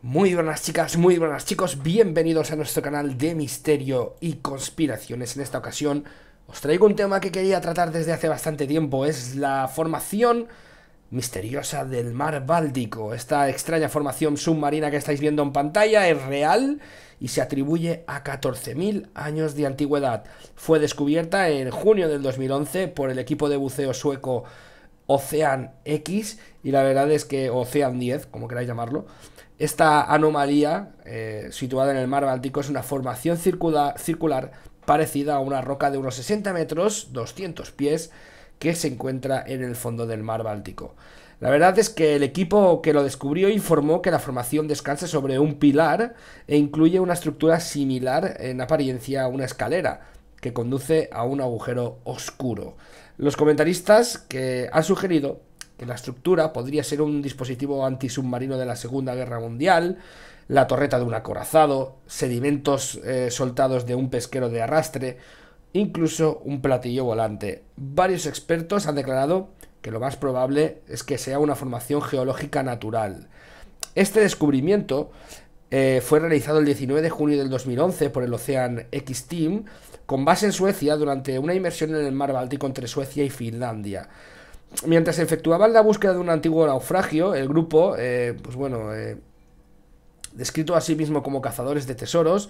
Muy buenas chicas, muy buenas chicos, bienvenidos a nuestro canal de misterio y conspiraciones. En esta ocasión os traigo un tema que quería tratar desde hace bastante tiempo, es la formación misteriosa del mar Báltico. Esta extraña formación submarina que estáis viendo en pantalla es real y se atribuye a 14.000 años de antigüedad. Fue descubierta en junio del 2011 por el equipo de buceo sueco Ocean X y la verdad es que Ocean 10, como queráis llamarlo, esta anomalía eh, situada en el mar Báltico es una formación circular parecida a una roca de unos 60 metros, 200 pies, que se encuentra en el fondo del mar Báltico. La verdad es que el equipo que lo descubrió informó que la formación descansa sobre un pilar e incluye una estructura similar en apariencia a una escalera que conduce a un agujero oscuro. Los comentaristas que han sugerido que la estructura podría ser un dispositivo antisubmarino de la Segunda Guerra Mundial, la torreta de un acorazado, sedimentos eh, soltados de un pesquero de arrastre, incluso un platillo volante. Varios expertos han declarado que lo más probable es que sea una formación geológica natural. Este descubrimiento eh, fue realizado el 19 de junio del 2011 por el Ocean X Team, con base en Suecia durante una inmersión en el mar Báltico entre Suecia y Finlandia. Mientras se efectuaban la búsqueda de un antiguo naufragio, el grupo, eh, pues bueno, eh, descrito a sí mismo como cazadores de tesoros,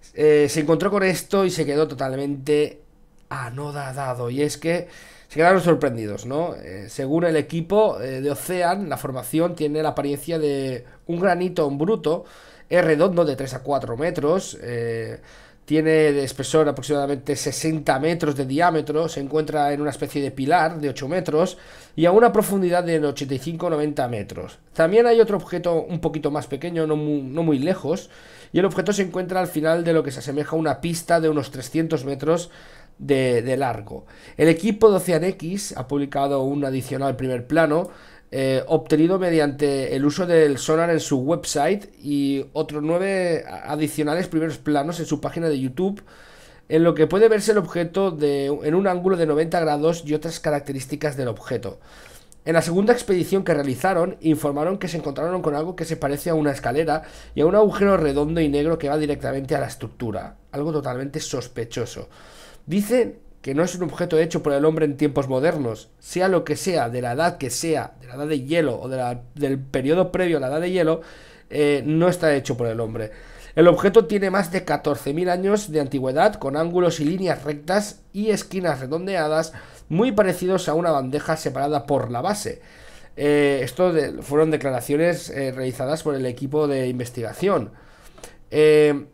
se encontró con esto y se quedó totalmente anodadado. Y es que se quedaron sorprendidos, ¿no? según el equipo de Ocean, la formación tiene la apariencia de un granito bruto es redondo, de 3 a 4 metros. Eh, tiene de espesor aproximadamente 60 metros de diámetro, se encuentra en una especie de pilar de 8 metros y a una profundidad de 85-90 metros. También hay otro objeto un poquito más pequeño, no muy, lejos, y el objeto se encuentra al final de lo que se asemeja a una pista de unos 300 metros de, de largo. El equipo de Ocean X ha publicado un adicional primer plano eh, obtenido mediante el uso del sonar en su website y otros nueve adicionales primeros planos en su página de YouTube, en lo que puede verse el objeto de, en un ángulo de 90 grados y otras características del objeto. En la segunda expedición que realizaron, informaron que se encontraron con algo que se parece a una escalera y a un agujero redondo y negro que va directamente a la estructura, algo totalmente sospechoso. Dicen que no es un objeto hecho por el hombre en tiempos modernos, sea lo que sea, de la edad que sea, de la edad de hielo o del periodo previo a la edad de hielo, eh, no está hecho por el hombre. El objeto tiene más de 14.000 años de antigüedad, con ángulos y líneas rectas y esquinas redondeadas, muy parecidos a una bandeja separada por la base. Eh, esto fueron declaraciones eh, realizadas por el equipo de investigación. Eh,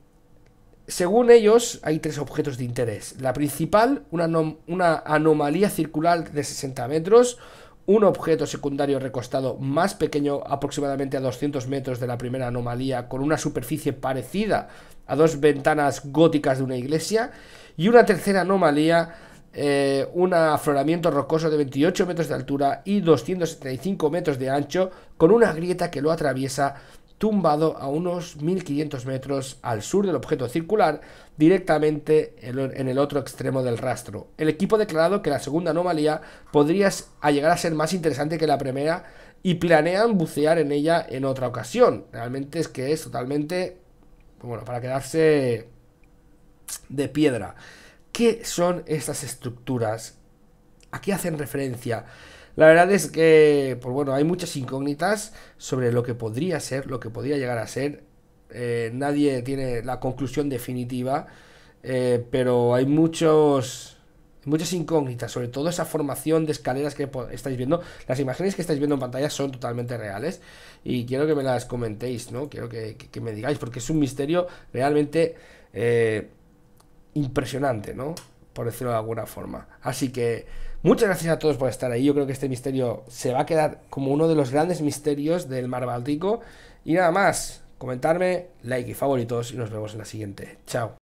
según ellos, hay tres objetos de interés. La principal, una, anomalía circular de 60 metros, un objeto secundario recostado más pequeño, aproximadamente a 200 metros de la primera anomalía, con una superficie parecida a dos ventanas góticas de una iglesia, y una tercera anomalía, eh, un afloramiento rocoso de 28 metros de altura y 275 metros de ancho, con una grieta que lo atraviesa tumbado a unos 1500 metros al sur del objeto circular, directamente en el otro extremo del rastro. El equipo ha declarado que la segunda anomalía podría llegar a ser más interesante que la primera y planean bucear en ella en otra ocasión. Realmente es que es totalmente, bueno, para quedarse de piedra. ¿Qué son estas estructuras? ¿A qué hacen referencia? La verdad es que, pues bueno, hay muchas incógnitas sobre lo que podría ser, lo que podría llegar a ser. Eh, nadie tiene la conclusión definitiva, eh, pero hay muchos, muchas incógnitas, sobre todo esa formación de escaleras que estáis viendo. Las imágenes que estáis viendo en pantalla son totalmente reales y quiero que me las comentéis, ¿no? Quiero que, me digáis, porque es un misterio realmente eh, impresionante, ¿no? Por decirlo de alguna forma. Así que... Muchas gracias a todos por estar ahí. Yo creo que este misterio se va a quedar como uno de los grandes misterios del mar Báltico. Y nada más, comentarme, like y favoritos y nos vemos en la siguiente. Chao.